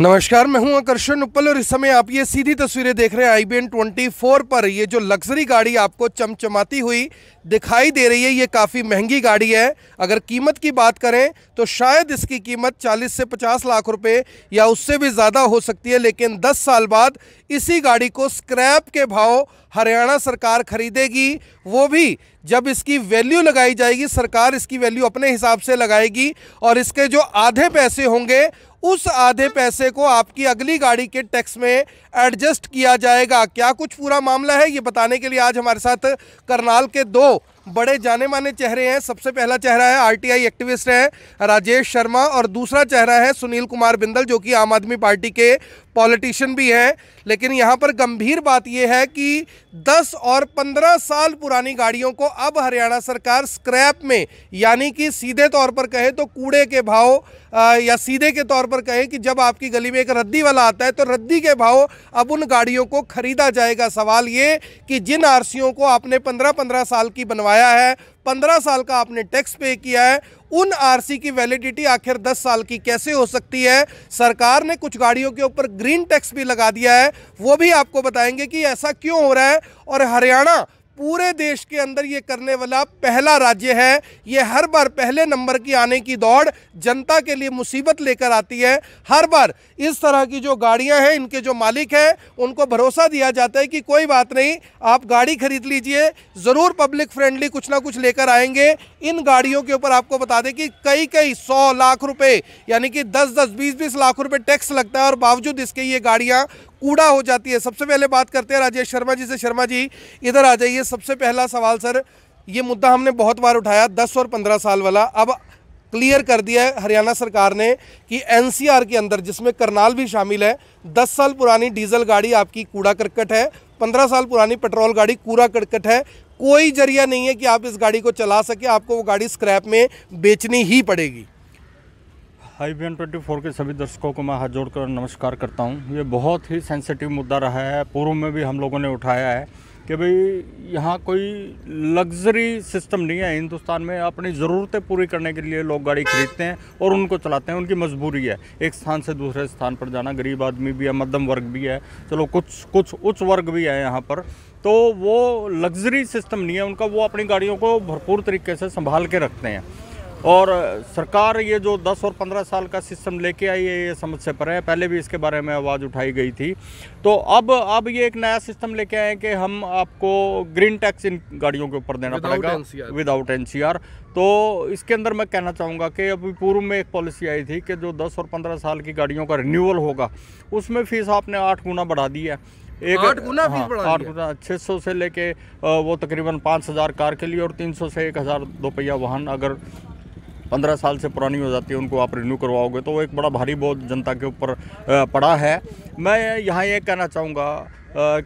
नमस्कार मैं हूं आकर्षण उपल और इस समय आप ये सीधी तस्वीरें देख रहे हैं I B N twenty four पर ये जो लग्जरी गाड़ी आपको चमचमाती हुई दिखाई दे रही है ये काफ़ी महंगी गाड़ी है अगर कीमत की बात करें तो शायद इसकी कीमत 40 से 50 लाख रुपए या उससे भी ज़्यादा हो सकती है लेकिन 10 साल बाद इसी गाड़ी को स्क्रैप के भाव हरियाणा सरकार खरीदेगी वो भी जब इसकी वैल्यू लगाई जाएगी सरकार इसकी वैल्यू अपने हिसाब से लगाएगी और इसके जो आधे पैसे होंगे उस आधे पैसे को आपकी अगली गाड़ी के टैक्स में एडजस्ट किया जाएगा क्या कुछ पूरा मामला है ये बताने के लिए आज हमारे साथ करनाल के दो बड़े जाने माने चेहरे हैं सबसे पहला चेहरा है आरटीआई एक्टिविस्ट हैं राजेश शर्मा और दूसरा चेहरा है सुनील कुमार बिंदल जो कि आम आदमी पार्टी के पॉलिटिशियन भी हैं लेकिन यहाँ पर गंभीर बात यह है कि 10 और 15 साल पुरानी गाड़ियों को अब हरियाणा सरकार स्क्रैप में यानी कि सीधे तौर पर कहें तो कूड़े के भाव आ, या सीधे के तौर पर कहें कि जब आपकी गली में एक रद्दी वाला आता है तो रद्दी के भाव अब उन गाड़ियों को खरीदा जाएगा सवाल ये कि जिन आरसीओं को आपने पंद्रह पंद्रह साल की बनवाया है पंद्रह साल का आपने टैक्स पे किया है उन आरसी की वैलिडिटी आखिर 10 साल की कैसे हो सकती है सरकार ने कुछ गाड़ियों के ऊपर ग्रीन टैक्स भी लगा दिया है वो भी आपको बताएंगे कि ऐसा क्यों हो रहा है और हरियाणा पूरे देश के अंदर ये करने वाला पहला राज्य है ये हर बार पहले नंबर की आने की दौड़ जनता के लिए मुसीबत लेकर आती है हर बार इस तरह की जो गाड़ियां हैं इनके जो मालिक हैं उनको भरोसा दिया जाता है कि कोई बात नहीं आप गाड़ी खरीद लीजिए ज़रूर पब्लिक फ्रेंडली कुछ ना कुछ लेकर आएंगे इन गाड़ियों के ऊपर आपको बता दें कि कई कई सौ लाख रुपये यानी कि दस दस बीस बीस लाख रुपये टैक्स लगता है और बावजूद इसके ये गाड़ियाँ कूड़ा हो जाती है सबसे पहले बात करते हैं राजेश शर्मा जी से शर्मा जी इधर आ जाइए सबसे पहला सवाल सर ये मुद्दा हमने बहुत बार उठाया दस और पंद्रह साल वाला अब क्लियर कर दिया है हरियाणा सरकार ने कि एनसीआर के अंदर जिसमें करनाल भी शामिल है दस साल पुरानी डीजल गाड़ी आपकी कूड़ा करकट है पंद्रह साल पुरानी पेट्रोल गाड़ी कूड़ा करकट है कोई जरिया नहीं है कि आप इस गाड़ी को चला सके आपको वो गाड़ी स्क्रैप में बेचनी ही पड़ेगी I B N twenty four के सभी दर्शकों को मैं हाथ जोड़कर नमस्कार करता हूँ ये बहुत ही सेंसिटिव मुद्दा रहा है पूर्व में भी हम लोगों ने उठाया है कि भाई यहाँ कोई लग्जरी सिस्टम नहीं है हिंदुस्तान में अपनी ज़रूरतें पूरी करने के लिए लोग गाड़ी खरीदते हैं और उनको चलाते हैं उनकी मजबूरी है एक स्थान से दूसरे स्थान पर जाना गरीब आदमी भी है मध्यम वर्ग भी है चलो कुछ कुछ उच्च वर्ग भी है यहाँ पर तो वो लग्जरी सिस्टम नहीं है उनका वो अपनी गाड़ियों को भरपूर तरीके से संभाल के रखते हैं और सरकार ये जो 10 और 15 साल का सिस्टम लेके आई है ये समस्या पर है पहले भी इसके बारे में आवाज़ उठाई गई थी तो अब अब ये एक नया सिस्टम लेके आए हैं कि हम आपको ग्रीन टैक्स इन गाड़ियों के ऊपर देना पड़ेगा विदाउट एन तो इसके अंदर मैं कहना चाहूँगा कि अभी पूर्व में एक पॉलिसी आई थी कि जो दस और पंद्रह साल की गाड़ियों का रिन्यूअल होगा उसमें फीस आपने आठ गुना बढ़ा दी है एक आठ गुना हाँ, फीस आठ गुना छः सौ से लेके वो तकरीबन पाँच हज़ार कार के लिए और तीन सौ से एक हज़ार दोपहिया वाहन अगर पंद्रह साल से पुरानी हो जाती है उनको आप रिन्यू करवाओगे तो वो एक बड़ा भारी बोझ जनता के ऊपर पड़ा है मैं यहाँ ये कहना चाहूँगा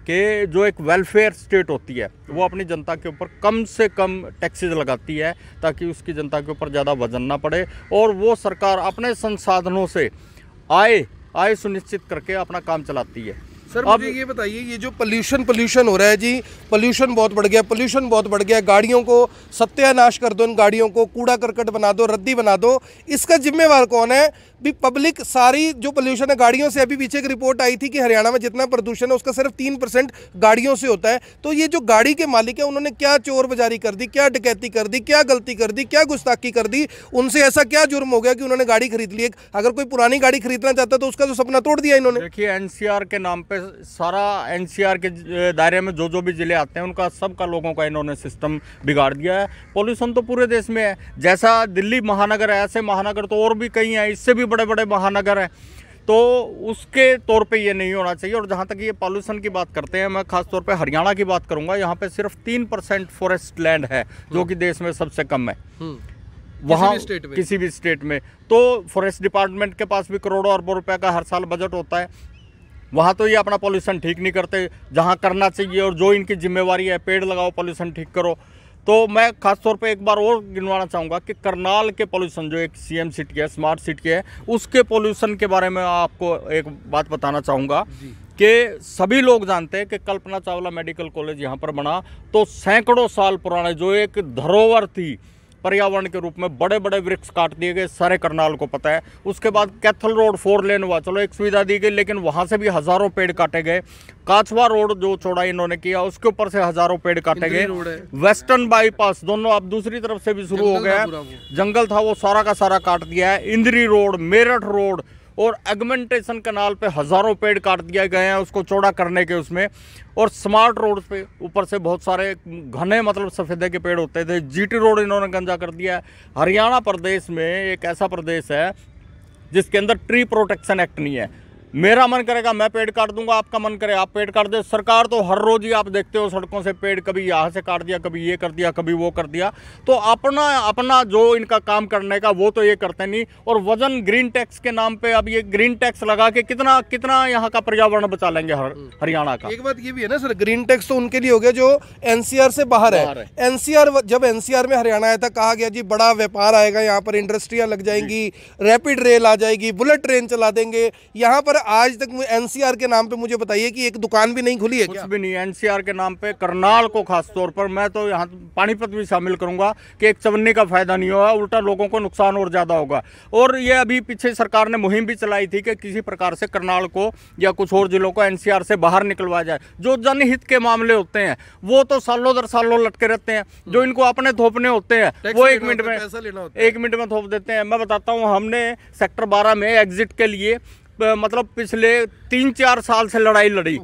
कि जो एक वेलफेयर स्टेट होती है वो अपनी जनता के ऊपर कम से कम टैक्सेस लगाती है ताकि उसकी जनता के ऊपर ज़्यादा वजन ना पड़े और वो सरकार अपने संसाधनों से आए आय सुनिश्चित करके अपना काम चलाती है सर आप ये बताइए ये जो पोल्यूशन पोल्यूशन हो रहा है जी पोल्यूशन बहुत बढ़ गया पोल्यूशन बहुत बढ़ गया गाड़ियों को सत्यानाश कर दो इन गाड़ियों को कूड़ा करकट बना दो रद्दी बना दो इसका जिम्मेवार कौन है भी पब्लिक सारी जो पोल्यूशन है गाड़ियों से अभी पीछे एक रिपोर्ट आई थी कि हरियाणा में जितना प्रदूषण है उसका सिर्फ तीन परसेंट गाड़ियों से होता है तो ये जो गाड़ी के मालिक है उन्होंने क्या चोर बाजारी कर दी क्या डकैती कर दी क्या गलती कर दी क्या गुस्ताखी कर दी उनसे ऐसा क्या जुर्म हो गया कि उन्होंने गाड़ी खरीद ली अगर कोई पुरानी गाड़ी खरीदना चाहता तो उसका जो तो सपना तोड़ दिया इन्होंने देखिए एनसीआर के नाम पर सारा एनसीआर के दायरे में जो जो भी जिले आते हैं उनका सबका लोगों का इन्होंने सिस्टम बिगाड़ दिया है पॉल्यूशन तो पूरे देश में है जैसा दिल्ली महानगर है ऐसे महानगर तो और भी कई हैं इससे भी बड़े बड़े महानगर हैं तो उसके तौर पे ये नहीं होना चाहिए और जहाँ तक ये पॉल्यूशन की बात करते हैं मैं खास तौर पे हरियाणा की बात करूँगा यहाँ पे सिर्फ तीन परसेंट फॉरेस्ट लैंड है जो कि देश में सबसे कम है हम्म। वहाँ किसी भी, किसी भी स्टेट में तो फॉरेस्ट डिपार्टमेंट के पास भी करोड़ों अरबों रुपए का हर साल बजट होता है वहाँ तो ये अपना पॉल्यूशन ठीक नहीं करते जहाँ करना चाहिए और जो इनकी जिम्मेवारी है पेड़ लगाओ पॉल्यूशन ठीक करो तो मैं खास तौर पे एक बार और गिनवाना चाहूँगा कि करनाल के पोल्यूशन जो एक सीएम सिटी है स्मार्ट सिटी है उसके पोल्यूशन के बारे में आपको एक बात बताना चाहूँगा कि सभी लोग जानते हैं कि कल्पना चावला मेडिकल कॉलेज यहाँ पर बना तो सैकड़ों साल पुराने जो एक धरोहर थी पर्यावरण के रूप में बड़े बड़े वृक्ष काट दिए गए सारे करनाल को पता है उसके बाद कैथल रोड फोर लेन हुआ चलो एक सुविधा दी गई लेकिन वहाँ से भी हज़ारों पेड़ काटे गए काछवा रोड जो चौड़ाई इन्होंने किया उसके ऊपर से हज़ारों पेड़ काटे गए वेस्टर्न बाईपास दोनों अब दूसरी तरफ से भी शुरू हो गया जंगल था वो सारा का सारा काट दिया है इंद्री रोड मेरठ रोड और एगमेंटेशन कनाल पे हज़ारों पेड़ काट दिए गए हैं उसको चौड़ा करने के उसमें और स्मार्ट रोड पे ऊपर से बहुत सारे घने मतलब सफ़ेदे के पेड़ होते थे जीटी रोड इन्होंने गंजा कर दिया है हरियाणा प्रदेश में एक ऐसा प्रदेश है जिसके अंदर ट्री प्रोटेक्शन एक्ट नहीं है मेरा मन करेगा मैं पेड़ काट दूंगा आपका मन करे आप पेड़ काट दे सरकार तो हर रोज़ ही आप देखते हो सड़कों से पेड़ कभी यहाँ से काट दिया कभी ये कर दिया कभी वो कर दिया तो अपना अपना जो इनका काम करने का वो तो ये करते नहीं और वजन ग्रीन टैक्स के नाम पे अब ये ग्रीन टैक्स लगा के कितना कितना यहाँ का पर्यावरण बचा लेंगे हम्म। हरियाणा का एक बात ये भी है ना सर ग्रीन टैक्स तो उनके लिए हो गया जो एनसीआर से बाहर है एनसीआर जब एनसीआर में हरियाणा आया था कहा गया जी बड़ा व्यापार आएगा यहाँ पर इंडस्ट्रियाँ लग जाएंगी रैपिड रेल आ जाएगी बुलेट ट्रेन चला देंगे यहाँ पर आज तक एनसीआर के नाम पे मुझे बताइए कि एक दुकान भी नहीं खुली है कुछ क्या? भी नहीं एनसीआर के नाम पे करनाल को खास तौर पर मैं तो यहाँ पानीपत भी शामिल करूंगा कि एक चवन्नी का फायदा नहीं होगा उल्टा लोगों को नुकसान और ज़्यादा होगा और ये अभी पीछे सरकार ने मुहिम भी चलाई थी कि किसी प्रकार से करनाल को या कुछ और जिलों को एन से बाहर निकलवाया जाए जो जनहित के मामले होते हैं वो तो सालों दर सालों लटके रहते हैं जो इनको अपने थोपने होते हैं वो एक मिनट में एक मिनट में थोप देते हैं मैं बताता हूँ हमने सेक्टर बारह में एग्जिट के लिए मतलब पिछले तीन चार साल से लड़ाई लड़ी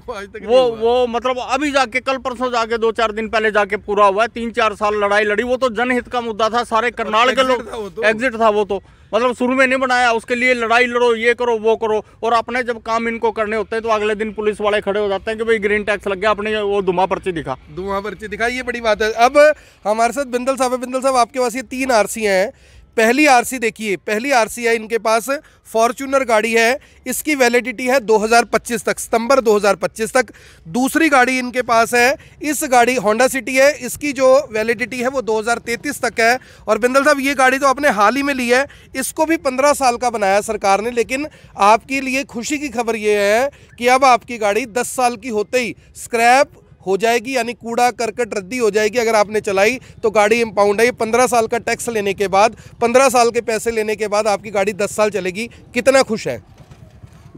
वो वो मतलब अभी जाके कल परसों जाके दो चार दिन पहले जाके पूरा हुआ है तीन चार साल लड़ाई लड़ी वो तो जनहित का मुद्दा था सारे करनाल के लोग एग्जिट तो। था वो तो मतलब शुरू में नहीं बनाया उसके लिए लड़ाई लड़ो ये करो वो करो और अपने जब काम इनको करने होते हैं तो अगले दिन पुलिस वाले खड़े हो जाते हैं कि भाई ग्रीन टैक्स लग गया अपने वो धुआं पर्ची दिखा धुआं पर्ची दिखा ये बड़ी बात है अब हमारे साथ बिंदल साहब है बिंदल साहब आपके पास ये तीन आरसी हैं पहली आरसी देखिए पहली आरसी है इनके पास फॉर्चूनर गाड़ी है इसकी वैलिडिटी है 2025 तक सितंबर 2025 तक दूसरी गाड़ी इनके पास है इस गाड़ी होंडा सिटी है इसकी जो वैलिडिटी है वो 2033 तक है और बिंदल साहब ये गाड़ी तो आपने हाल ही में ली है इसको भी 15 साल का बनाया सरकार ने लेकिन आपके लिए खुशी की खबर ये है कि अब आपकी गाड़ी दस साल की होते ही स्क्रैप हो जाएगी यानी कूड़ा करकट रद्दी हो जाएगी अगर आपने चलाई तो गाड़ी इम्पाउंड है ये पंद्रह साल का टैक्स लेने के बाद पंद्रह साल के पैसे लेने के बाद आपकी गाड़ी दस साल चलेगी कितना खुश है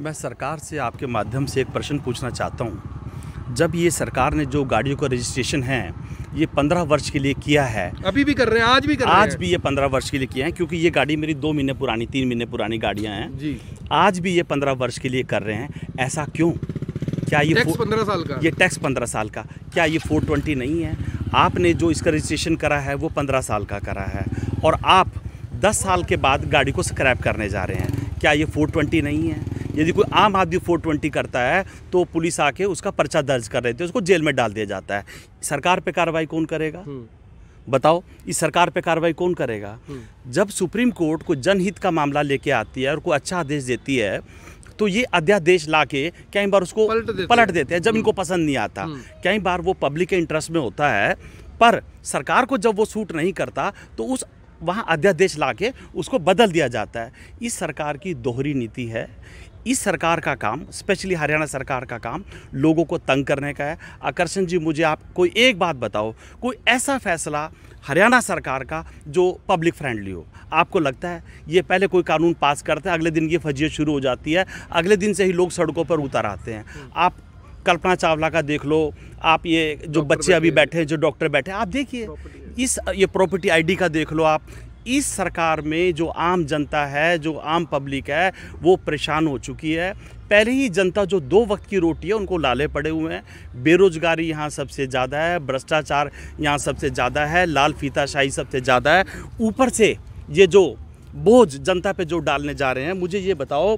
मैं सरकार से आपके माध्यम से एक प्रश्न पूछना चाहता हूँ जब ये सरकार ने जो गाड़ियों का रजिस्ट्रेशन है ये पंद्रह वर्ष के लिए किया है अभी भी कर रहे हैं आज भी कर रहे हैं आज भी ये पंद्रह वर्ष के लिए किया है क्योंकि ये गाड़ी मेरी दो महीने पुरानी तीन महीने पुरानी गाड़ियाँ हैं जी आज भी ये पंद्रह वर्ष के लिए कर रहे हैं ऐसा क्यों क्या ये टैक्स पंद्रह साल का ये टैक्स पंद्रह साल का क्या ये फोर ट्वेंटी नहीं है आपने जो इसका रजिस्ट्रेशन करा है वो पंद्रह साल का करा है और आप दस साल के बाद गाड़ी को स्क्रैप करने जा रहे हैं क्या ये फोर ट्वेंटी नहीं है यदि कोई आम आदमी फोर ट्वेंटी करता है तो पुलिस आके उसका पर्चा दर्ज कर देती है उसको जेल में डाल दिया जाता है सरकार पर कार्रवाई कौन करेगा हम्म। बताओ इस सरकार पे कार्रवाई कौन करेगा हम्म। जब सुप्रीम कोर्ट को जनहित का मामला लेके आती है और कोई अच्छा आदेश देती है तो ये अध्यादेश ला के कई बार उसको पलट देते, पलट देते हैं जब हम्म। इनको पसंद नहीं आता हम्म। कई बार वो पब्लिक के इंटरेस्ट में होता है पर सरकार को जब वो सूट नहीं करता तो उस वहाँ अध्यादेश ला के उसको बदल दिया जाता है इस सरकार की दोहरी नीति है इस सरकार का काम स्पेशली हरियाणा सरकार का काम लोगों को तंग करने का है आकर्षण जी मुझे आप कोई एक बात बताओ कोई ऐसा फैसला हरियाणा सरकार का जो पब्लिक फ्रेंडली हो आपको लगता है ये पहले कोई कानून पास करता है अगले दिन ये फजीयत शुरू हो जाती है अगले दिन से ही लोग सड़कों पर उतर आते हैं हम्म। आप कल्पना चावला का देख लो आप ये जो बच्चे अभी बैठे जो डॉक्टर बैठे आप देखिए इस ये प्रॉपर्टी आईडी का देख लो आप इस सरकार में जो आम जनता है जो आम पब्लिक है वो परेशान हो चुकी है पहले ही जनता जो दो वक्त की रोटी है उनको लाले पड़े हुए हैं बेरोजगारी यहाँ सबसे ज़्यादा है भ्रष्टाचार यहाँ सबसे ज़्यादा है लाल फीताशाही सबसे ज़्यादा है ऊपर से ये जो बोझ जनता पे जो डालने जा रहे हैं मुझे ये बताओ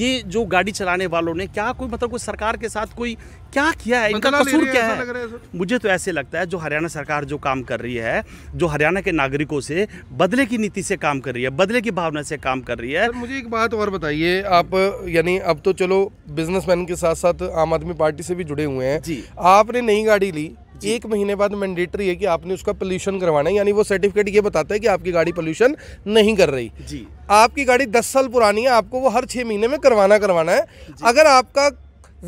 ये जो गाड़ी चलाने वालों ने क्या कोई मतलब कोई सरकार के साथ कोई क्या किया है इनका मतलब कसूर क्या है मुझे तो ऐसे लगता है जो हरियाणा सरकार जो काम कर रही है जो हरियाणा के नागरिकों से बदले की नीति से काम कर रही है बदले की भावना से काम कर रही है मुझे एक बात और बताइए आप यानी अब तो चलो बिजनेसमैन के साथ साथ आम आदमी पार्टी से भी जुड़े हुए हैं आपने नई गाड़ी ली एक महीने बाद मैंडेटरी है कि आपने उसका पोल्यूशन करवाना है यानी वो सर्टिफिकेट ये बताता है कि आपकी गाड़ी पोल्यूशन नहीं कर रही जी आपकी गाड़ी दस साल पुरानी है आपको वो हर छः महीने में करवाना करवाना है अगर आपका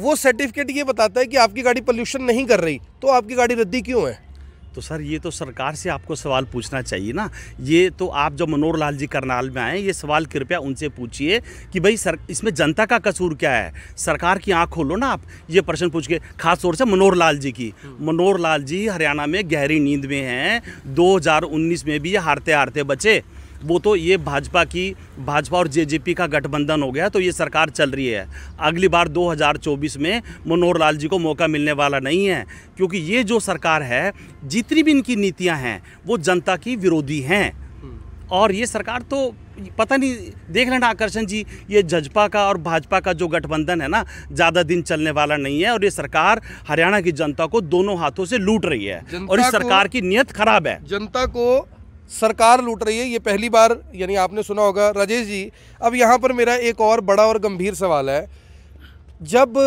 वो सर्टिफिकेट ये बताता है कि आपकी गाड़ी पोल्यूशन नहीं कर रही तो आपकी गाड़ी रद्दी क्यों है तो सर ये तो सरकार से आपको सवाल पूछना चाहिए ना ये तो आप जब मनोहर लाल जी करनाल में आए ये सवाल कृपया उनसे पूछिए कि भाई सर इसमें जनता का कसूर क्या है सरकार की आँख खोलो ना आप ये प्रश्न पूछ के खास तौर से मनोहर लाल जी की हम्म। मनोहर लाल जी हरियाणा में गहरी नींद में हैं 2019 में भी ये हारते हारते बचे वो तो ये भाजपा की भाजपा और जेजेपी का गठबंधन हो गया तो ये सरकार चल रही है अगली बार 2024 में मनोहर लाल जी को मौका मिलने वाला नहीं है क्योंकि ये जो सरकार है जितनी भी इनकी नीतियाँ हैं वो जनता की विरोधी हैं और ये सरकार तो पता नहीं देख लेना आकर्षण जी ये जजपा का और भाजपा का जो गठबंधन है ना ज़्यादा दिन चलने वाला नहीं है और ये सरकार हरियाणा की जनता को दोनों हाथों से लूट रही है और इस सरकार की नीयत खराब है जनता को सरकार लूट रही है ये पहली बार यानी आपने सुना होगा राजेश जी अब यहाँ पर मेरा एक और बड़ा और गंभीर सवाल है जब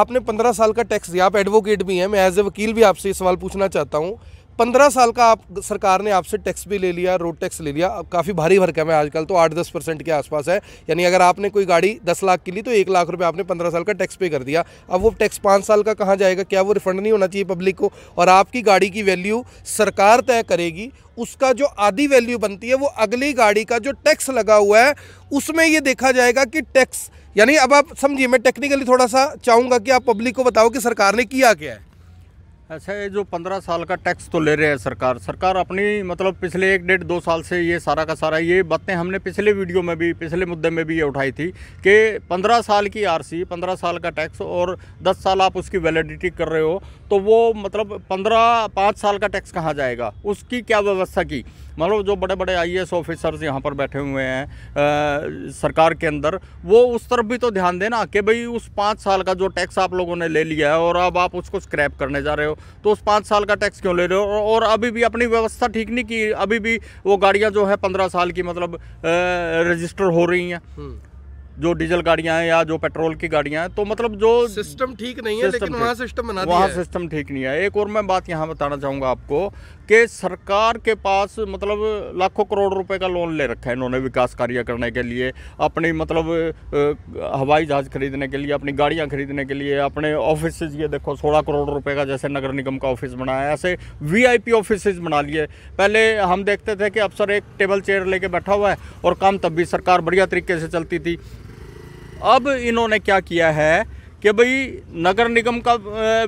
आपने पंद्रह साल का टैक्स दिया आप एडवोकेट भी हैं मैं एज ए वकील भी आपसे ये सवाल पूछना चाहता हूँ पंद्रह साल का आप सरकार ने आपसे टैक्स भी ले लिया रोड टैक्स ले लिया काफ़ी भारी भर है आजकल तो आठ दस परसेंट के आसपास है यानी अगर आपने कोई गाड़ी दस लाख की ली तो एक लाख रुपये आपने पंद्रह साल का टैक्स पे कर दिया अब वो टैक्स पाँच साल का कहाँ जाएगा क्या वो रिफंड नहीं होना चाहिए पब्लिक को और आपकी गाड़ी की वैल्यू सरकार तय करेगी उसका जो आधी वैल्यू बनती है वो अगली गाड़ी का जो टैक्स लगा हुआ है उसमें ये देखा जाएगा कि टैक्स यानी अब आप समझिए मैं टेक्निकली थोड़ा सा चाहूँगा कि आप पब्लिक को बताओ कि सरकार ने किया क्या है ऐसा है जो पंद्रह साल का टैक्स तो ले रहे हैं सरकार सरकार अपनी मतलब पिछले एक डेढ़ दो साल से ये सारा का सारा ये बातें हमने पिछले वीडियो में भी पिछले मुद्दे में भी ये उठाई थी कि पंद्रह साल की आरसी पंद्रह साल का टैक्स और दस साल आप उसकी वैलिडिटी कर रहे हो तो वो मतलब पंद्रह पाँच साल का टैक्स कहाँ जाएगा उसकी क्या व्यवस्था की मतलब जो बड़े बड़े एस ऑफिसर्स यहाँ पर बैठे हुए हैं सरकार के अंदर वो उस तरफ भी तो ध्यान देना कि भाई उस पाँच साल का जो टैक्स आप लोगों ने ले लिया है और अब आप उसको स्क्रैप करने जा रहे हो तो उस पाँच साल का टैक्स क्यों ले रहे हो और अभी भी अपनी व्यवस्था ठीक नहीं की अभी भी वो गाड़ियाँ जो है पंद्रह साल की मतलब रजिस्टर हो रही हैं हम्म। जो डीजल गाड़ियां हैं या जो पेट्रोल की गाड़ियां हैं तो मतलब जो सिस्टम ठीक नहीं है लेकिन वहां सिस्टम बना वहां सिस्टम ठीक नहीं है एक और मैं बात यहाँ बताना चाहूँगा आपको कि सरकार के पास मतलब लाखों करोड़ रुपए का लोन ले रखा है इन्होंने विकास कार्य करने के लिए अपनी मतलब हवाई जहाज़ खरीदने के लिए अपनी गाड़ियाँ खरीदने के लिए अपने ऑफिस ये देखो सोलह करोड़ रुपए का जैसे नगर निगम का ऑफिस बनाया ऐसे वीआईपी ऑफिस बना लिए पहले हम देखते थे कि अफसर एक टेबल चेयर लेके बैठा हुआ है और काम तब भी सरकार बढ़िया तरीके से चलती थी अब इन्होंने क्या किया है कि भाई नगर निगम का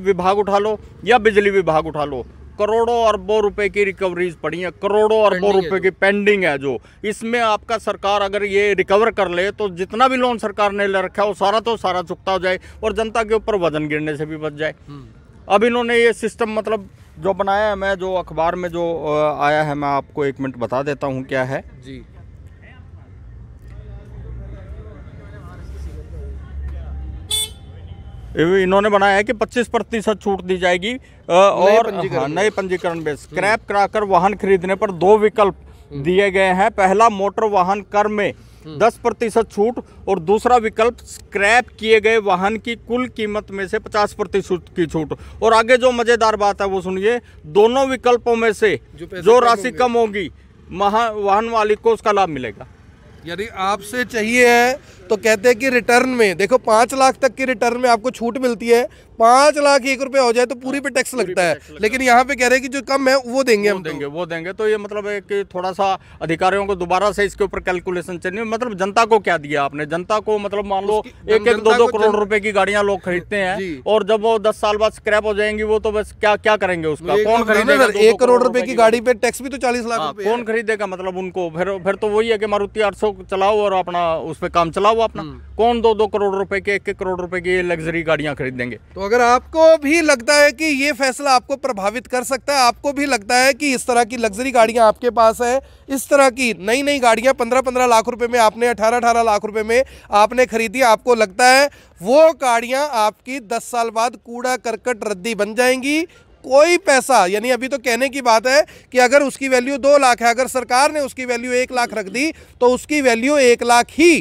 विभाग उठा लो या बिजली विभाग उठा लो करोड़ों अरबों रुपए की रिकवरीज पड़ी हैं करोड़ों अरबों रुपए की पेंडिंग है जो इसमें आपका सरकार अगर ये रिकवर कर ले तो जितना भी लोन सरकार ने ले रखा है वो सारा तो सारा चुकता हो जाए और जनता के ऊपर वजन गिरने से भी बच जाए हम्म। अब इन्होंने ये सिस्टम मतलब जो बनाया है मैं जो अखबार में जो आया है मैं आपको एक मिनट बता देता हूँ क्या है जी इन्होंने बनाया है कि 25 प्रतिशत छूट दी जाएगी और हाँ, नए पंजीकरण बेस हम्म। स्क्रैप कराकर वाहन खरीदने पर दो विकल्प हम्म। दिए गए हैं पहला मोटर वाहन कर में हम्म। दस प्रतिशत छूट और दूसरा विकल्प स्क्रैप किए गए वाहन की कुल कीमत में से पचास प्रतिशत की छूट और आगे जो मज़ेदार बात है वो सुनिए दोनों विकल्पों में से जो, जो राशि कम होगी वाहन मालिक को उसका लाभ मिलेगा यदि आपसे चाहिए है तो कहते हैं कि रिटर्न में देखो पाँच लाख तक की रिटर्न में आपको छूट मिलती है पाँच लाख एक रुपए हो जाए तो पूरी पे टैक्स लगता है लेकिन यहाँ पे कह रहे हैं कि जो कम है वो देंगे वो हम देंगे वो देंगे तो ये मतलब है कि थोड़ा सा अधिकारियों को दोबारा से इसके ऊपर कैलकुलेशन चलिए मतलब जनता को क्या दिया आपने जनता को मतलब मान लो एक एक दो दो करोड़ रुपए की गाड़ियाँ लोग खरीदते हैं और जब वो दस साल बाद स्क्रैप हो जाएंगी वो तो बस क्या क्या करेंगे उसका कौन खरीदेगा एक करोड़ रुपए की गाड़ी पे टैक्स भी तो चालीस लाख हाँ, कौन खरीदेगा मतलब उनको फिर फिर तो वही है कि मारुति आठ चलाओ और अपना उस पर काम चलाओ अपना हम्म। कौन दो दो करोड़ रुपए के एक एक करोड़ रुपए की लग्जरी गाड़ियाँ खरीदेंगे तो अगर आपको भी लगता है कि ये फैसला आपको प्रभावित कर सकता है आपको भी लगता है कि इस तरह की लग्जरी गाड़ियाँ आपके पास है इस तरह की नई नई गाड़ियाँ पंद्रह पंद्रह लाख रुपये में आपने अठारह अठारह लाख रुपये में आपने खरीदी आपको लगता है वो गाड़ियाँ आपकी दस साल बाद कूड़ा करकट रद्दी बन जाएंगी कोई पैसा यानी अभी तो कहने की बात है कि अगर उसकी वैल्यू दो लाख है अगर सरकार ने उसकी वैल्यू एक लाख रख दी तो उसकी वैल्यू एक लाख ही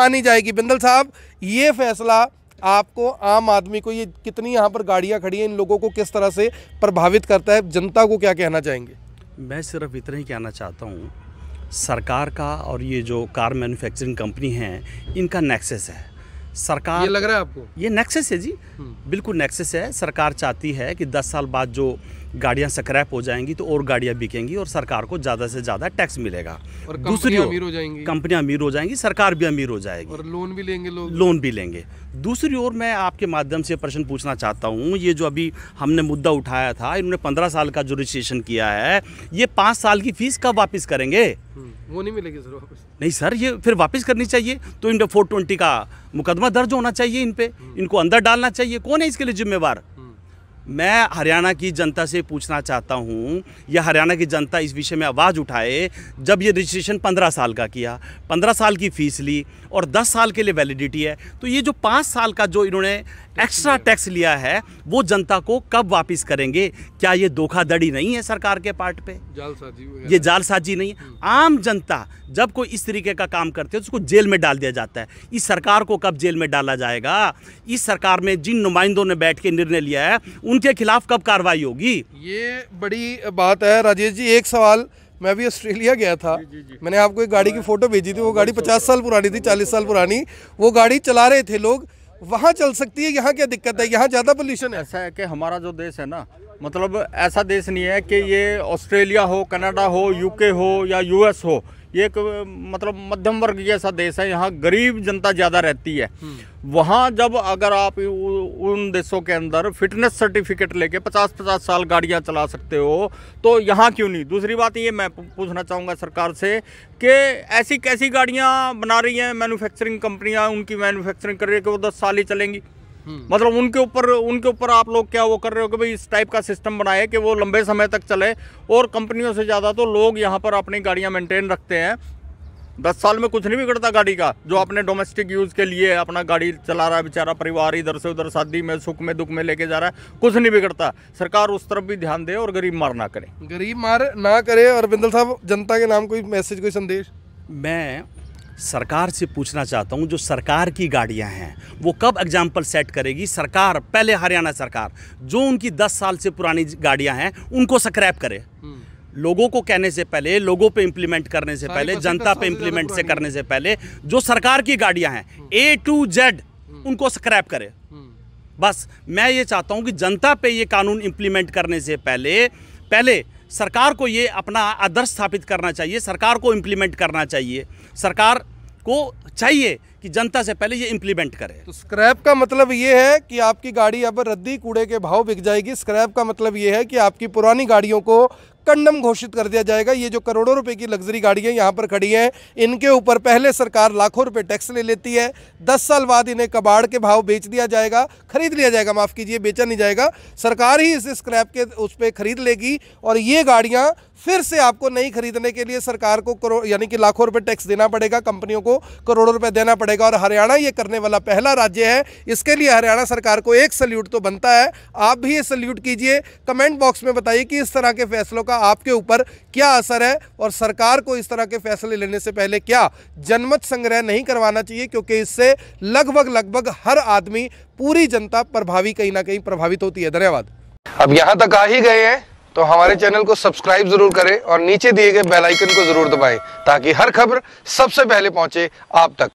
मानी जाएगी बिंदल साहब ये फैसला आपको आम आदमी को ये कितनी यहाँ पर गाड़ियाँ खड़ी हैं इन लोगों को किस तरह से प्रभावित करता है जनता को क्या कहना चाहेंगे मैं सिर्फ इतना ही कहना चाहता हूँ सरकार का और ये जो कार मैन्युफैक्चरिंग कंपनी है इनका नेक्सेस है सरकार ये लग रहा है आपको ये नेक्सेस है जी हम्म। बिल्कुल नेक्सेस है सरकार चाहती है कि 10 साल बाद जो गाड़ियां स्क्रैप हो जाएंगी तो और गाड़ियां बिकेंगी और सरकार को ज़्यादा से ज़्यादा टैक्स मिलेगा और दूसरी अमीर हो जाएंगी कंपनियां अमीर हो जाएंगी सरकार भी अमीर हो जाएगी और लोन भी लेंगे लोग लोन भी लेंगे दूसरी ओर मैं आपके माध्यम से प्रश्न पूछना चाहता हूँ ये जो अभी हमने मुद्दा उठाया था इन्होंने पंद्रह साल का जो रजिस्ट्रेशन किया है ये पाँच साल की फीस कब वापस करेंगे हम्म, वो नहीं मिलेगी सर वापस नहीं सर ये फिर वापस करनी चाहिए तो इन फोर ट्वेंटी का मुकदमा दर्ज होना चाहिए इन पर हम्म। इनको अंदर डालना चाहिए कौन है इसके लिए जिम्मेवार मैं हरियाणा की जनता से पूछना चाहता हूँ या हरियाणा की जनता इस विषय में आवाज़ उठाए जब ये रजिस्ट्रेशन पंद्रह साल का किया पंद्रह साल की फ़ीस ली और दस साल के लिए वैलिडिटी है तो ये जो पाँच साल का जो इन्होंने एक्स्ट्रा टैक्स लिया है वो जनता को कब वापस करेंगे क्या ये धोखाधड़ी नहीं है सरकार के पार्ट पे जालसाजी ये जालसाजी नहीं है हम्म। आम जनता जब कोई इस तरीके का काम करते है तो उसको जेल में डाल दिया जाता है इस सरकार को कब जेल में डाला जाएगा इस सरकार में जिन नुमाइंदों ने बैठ के निर्णय लिया है उन उनके खिलाफ कब कार्रवाई होगी ये बड़ी बात है राजेश जी एक सवाल मैं भी ऑस्ट्रेलिया गया था जी जी। मैंने आपको एक गाड़ी की फ़ोटो भेजी थी वो गाड़ी पचास साल पुरानी थी चालीस साल पुरानी वो गाड़ी चला रहे थे लोग वहाँ चल सकती है यहाँ क्या दिक्कत है यहाँ ज़्यादा पोल्यूशन है ऐसा है कि हमारा जो देश है ना मतलब ऐसा देश नहीं है कि ये ऑस्ट्रेलिया हो कनाडा हो यूके हो या यूएस हो ये एक मतलब मध्यम वर्ग जैसा देश है यहाँ गरीब जनता ज़्यादा रहती है हम्म। वहाँ जब अगर आप उन देशों के अंदर फिटनेस सर्टिफिकेट लेके पचास पचास साल गाड़ियाँ चला सकते हो तो यहाँ क्यों नहीं दूसरी बात ये मैं पूछना चाहूँगा सरकार से कि ऐसी कैसी गाड़ियाँ बना रही हैं मैन्युफैक्चरिंग कंपनियाँ उनकी मैन्युफैक्चरिंग कर रही है कि वो दस साल ही चलेंगी मतलब उनके ऊपर उनके ऊपर आप लोग क्या वो कर रहे हो कि भाई इस टाइप का सिस्टम बनाए कि वो लंबे समय तक चले और कंपनियों से ज़्यादा तो लोग यहाँ पर अपनी गाड़ियाँ मेंटेन रखते हैं दस साल में कुछ नहीं बिगड़ता गाड़ी का जो अपने डोमेस्टिक यूज़ के लिए अपना गाड़ी चला रहा है बेचारा परिवार इधर से उधर शादी में सुख में दुख में लेके जा रहा है कुछ नहीं बिगड़ता सरकार उस तरफ भी ध्यान दे और गरीब मार ना करे गरीब मार ना करे और बिंदल साहब जनता के नाम कोई मैसेज कोई संदेश मैं सरकार से पूछना चाहता हूँ जो सरकार की गाड़ियाँ हैं वो कब एग्जाम्पल सेट करेगी सरकार पहले हरियाणा सरकार जो उनकी दस साल से पुरानी गाड़ियाँ हैं उनको स्क्रैप करे हम्म। लोगों को कहने से पहले लोगों पे इम्प्लीमेंट करने से पहले जनता पे इम्प्लीमेंट से करने से पहले जो सरकार की गाड़ियाँ हैं ए टू जेड उनको स्क्रैप करे हम्म। बस मैं ये चाहता हूँ कि जनता पे ये कानून इम्प्लीमेंट करने से पहले पहले सरकार को ये अपना आदर्श स्थापित करना चाहिए सरकार को इम्प्लीमेंट करना चाहिए सरकार को चाहिए कि जनता से पहले ये इम्प्लीमेंट करे तो स्क्रैप का मतलब ये है कि आपकी गाड़ी यहाँ पर रद्दी कूड़े के भाव बिक जाएगी स्क्रैप का मतलब ये है कि आपकी पुरानी गाड़ियों को कंडम घोषित कर दिया जाएगा ये जो करोड़ों रुपए की लग्जरी गाड़ियाँ यहाँ पर खड़ी हैं इनके ऊपर पहले सरकार लाखों रुपए टैक्स ले लेती है दस साल बाद इन्हें कबाड़ के भाव बेच दिया जाएगा खरीद लिया जाएगा माफ़ कीजिए बेचा नहीं जाएगा सरकार ही इसे स्क्रैप के उस पर खरीद लेगी और ये गाड़ियाँ फिर से आपको नहीं खरीदने के लिए सरकार को करोड़ यानी कि लाखों रुपए टैक्स देना पड़ेगा कंपनियों को करोड़ों रुपए देना पड़ेगा और हरियाणा ये करने वाला पहला राज्य है इसके लिए हरियाणा सरकार को एक सल्यूट तो बनता है आप भी ये सल्यूट कीजिए कमेंट बॉक्स में बताइए कि इस तरह के फैसलों का आपके ऊपर क्या असर है और सरकार को इस तरह के फैसले लेने से पहले क्या जनमत संग्रह नहीं करवाना चाहिए क्योंकि इससे लगभग लगभग हर आदमी पूरी जनता प्रभावी कहीं ना कहीं प्रभावित होती है धन्यवाद अब यहाँ तक आ ही गए हैं तो हमारे चैनल को सब्सक्राइब जरूर करें और नीचे दिए गए बेलाइकन को जरूर दबाए ताकि हर खबर सबसे पहले पहुंचे आप तक